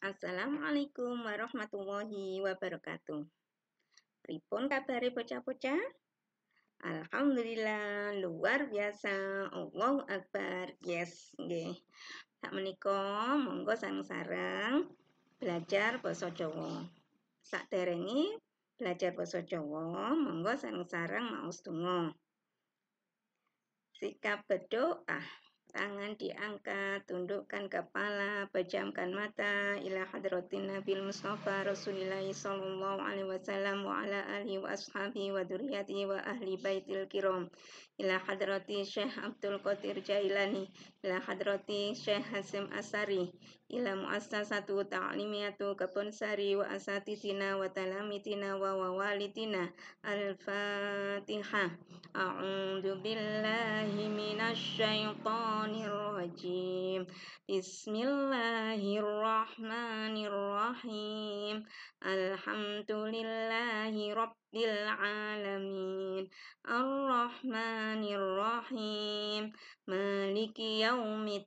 Assalamualaikum warahmatullahi wabarakatuh. Pripun kabare bocah-bocah? Alhamdulillah luar biasa. Allahu akbar. Yes, nggih. Tak menika monggo sareng sarang belajar basa Jawa. derengi belajar basa Jawa, monggo sareng sarang maos donga. Sikap berdoa. Ah, tangan diangkat, tundukkan kepala, pejamkan mata ila hadratin Nabi Mustafa Rasulullah sallallahu alaihi wasallam wa ala alihi wa ashabihi wa dzurriyyatihi wa ahli baitil kiram ila hadrati Syekh Abdul Qadir Jailani ila hadrati Syekh Hasim Asari ila muassasatu ta'limiyatu sari wa asatidina wa talamitina wa wawalitina al-fatihah a'udhu billahi minasy syaithanir rajim bismillahirrahmanirrahim alhamdulillahi rabbil alamin arrahmanirrahim maliki yaumit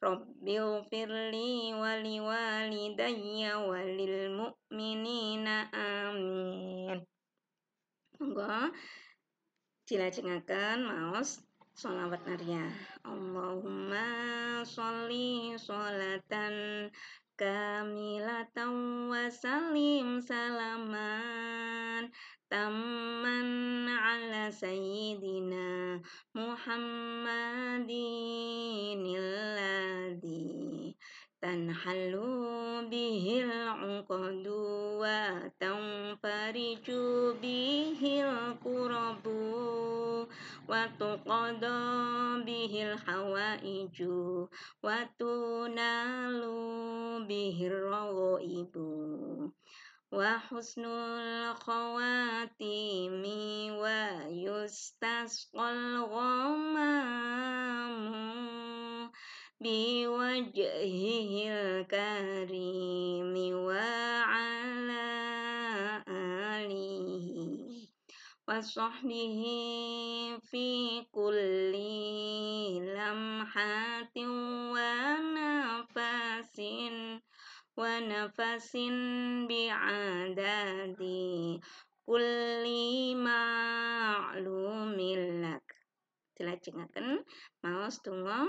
Rabbi ufirli wali walidayya walil mu'minina amin. Monggo cengakan, maos sholawat nariah. Allahumma sholli sholatan kamilatan wa salim salaman tamman ala sayyidina muhammadinilladhi tanhalu bihil uqadu wa tanfariju bihil kurabu wa tuqadu bihil hawaiju wa tunalu bihil rawo ibu وحسن الخواتيم ويستسقى الغمام بوجهه الكريم وعلى آله وصحبه في كل لمحة ونفس ونفس بعدد كل معلوم لك dilajengaken maos tunggu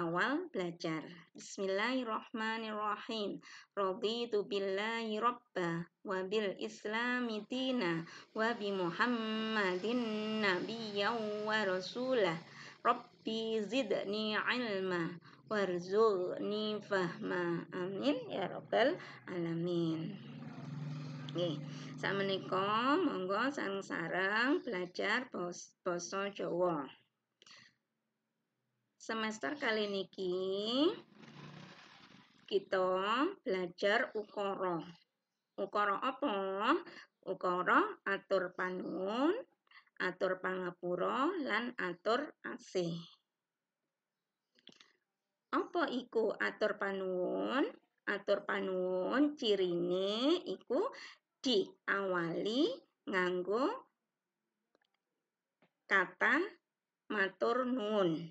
awal belajar Bismillahirrahmanirrahim Raditu billahi robba bil islami dina bi muhammadin nabiyyan wa rasulah Rabbi zidni ilma warzuqni fahma amin ya rabbal alamin sama niko monggo sareng-sareng belajar basa Jawa. Semester kali niki kita belajar ukoro. Ukoro apa? Ukoro atur panun, atur pangapuro, lan atur asih. apa iku atur panuwun atur panuwun ne iku diawali nganggo kata matur nuwun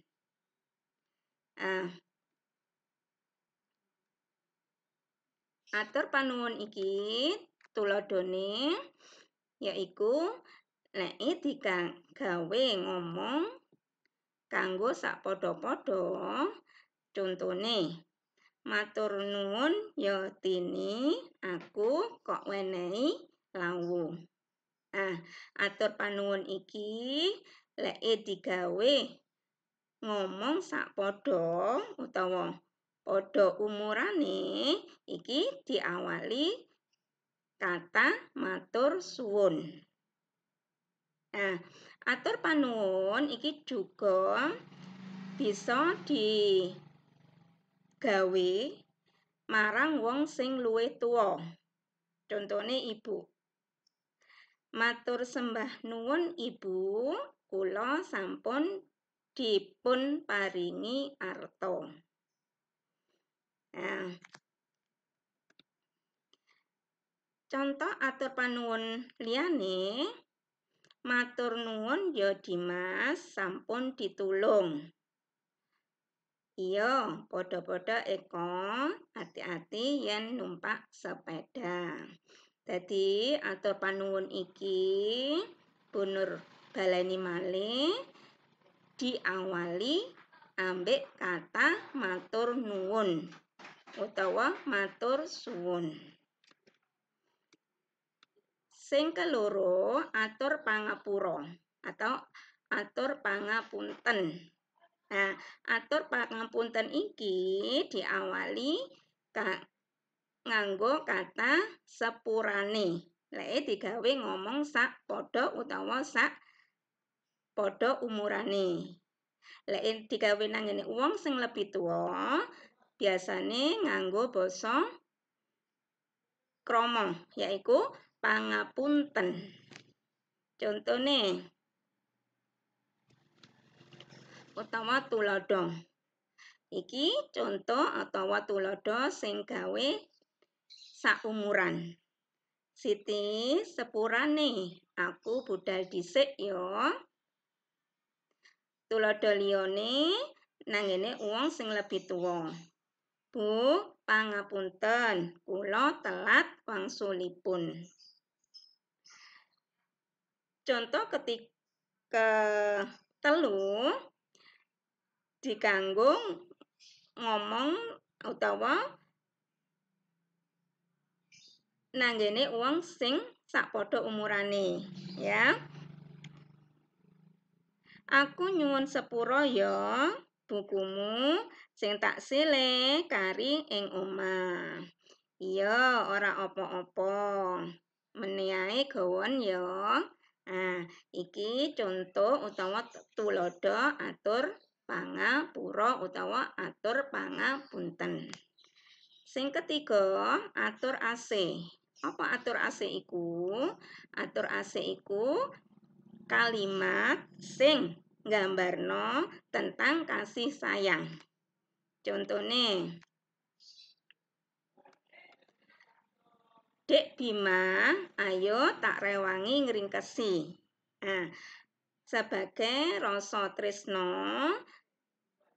ah atur panuwun iki tuladone yaiku nek digawe ngomong kanggo sak padha-padha Contone, matur nuwun ya tini aku kok wenehi lawu. Ah, atur panuwun iki leke digawe ngomong sak padha utawa padha umurane iki diawali kata matur suwun. Nah, atur panuwun iki juga bisa di gawe marang wong sing luwih tuwa. Contone ibu. Matur sembah nuwun ibu, kula sampun dipun paringi arta. Nah. Contoh atur panuwun liyane matur nuwun ya Dimas sampun ditulung. Iyo, podo-podo eko hati-hati yang numpak sepeda. Tadi atur panuun iki bunur baleni male, diawali ambek kata matur nuwun utawa matur suwun. Sing keloro atur pangapuro atau atur pangapunten. Nah, atur pangapunten iki diawali ka, nganggo kata sepurane. Lae digawe ngomong sak podo utawa sak podo umurane. Lae digawe nang ngene wong sing lebih tua biasane nganggo basa kromo yaiku pangapunten. Contone utawa tulodo, Iki contoh utawa tulodo sing gawe saumuran. Siti sepurane aku budal dhisik yo, ya. tulodo lione nanggene uang sing lebih tuwa. Bu, pangapunten, kulo telat wangsulipun. Contoh ketika telu dikanggo ngomong utawa nanggene wong sing sak padha umurane ya Aku nyuwun sepura ya bukumu sing tak sile karing ing omah Iya ora apa-apa meniai gawon ya Nah, iki contoh utawa tulodo atur pangapura utawa atur pangapunten. Sing ketiga, atur AC. Apa atur AC iku? Atur AC iku kalimat sing gambarno tentang kasih sayang. Contohnya, Dek Bima, ayo tak rewangi ngeringkesi. Nah, sebagai rasa tresno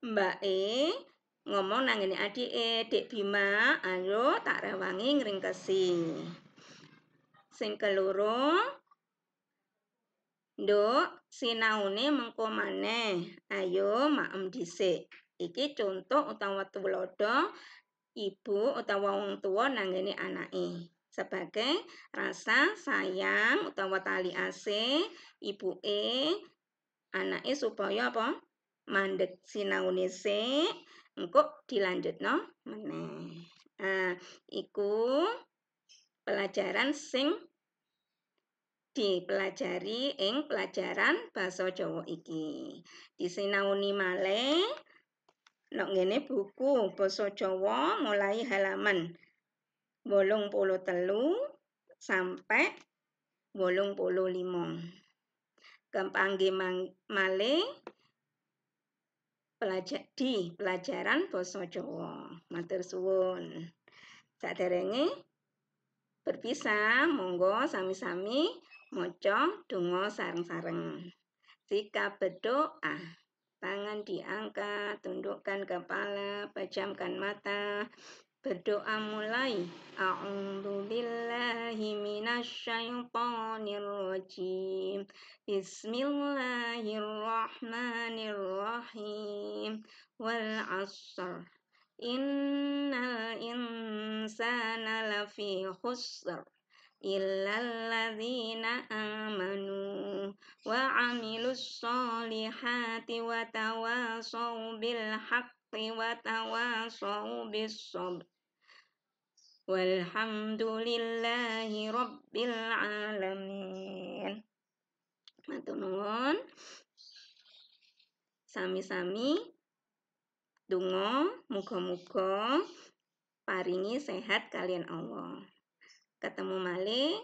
Mbak E ngomong nang ini adik E dik Bima ayo tak rewangi ngering kesi sing keluru Duk, sinaune mengko maneh ayo maem dhisik iki contoh utawa tulodo ibu utawa wong tua nang ini anake sebagai rasa sayang utawa tali ibu e anak e supaya apa mandek sinaune sik dilanjut no meneh. Nah, iku pelajaran sing dipelajari ing pelajaran bahasa Jawa iki. Disinauni male nek ngene buku basa Jawa mulai halaman bolong puluh telu sampai wolung puluh lima. Kempanggi malih pelajar di pelajaran basa Jawa. Matur suwun. Saderenge berpisah, monggo sami-sami maca dungo sareng-sareng. Sikap berdoa. Tangan diangkat, tundukkan kepala, pejamkan mata, berdoa mulai A'udzu billahi minasyaitonir rajim Bismillahirrahmanirrahim wal 'asr innal insana lafi khusr illa amanu wa 'amilus solihati wa tawasaw bil haqqi wa tawasaw bis sabr Walhamdulillahi Rabbil Alamin matunun Sami-sami Dungo Muga-muga Paringi sehat kalian Allah Ketemu malih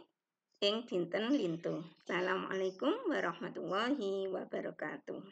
ing dinten lintu. Assalamualaikum warahmatullahi wabarakatuh.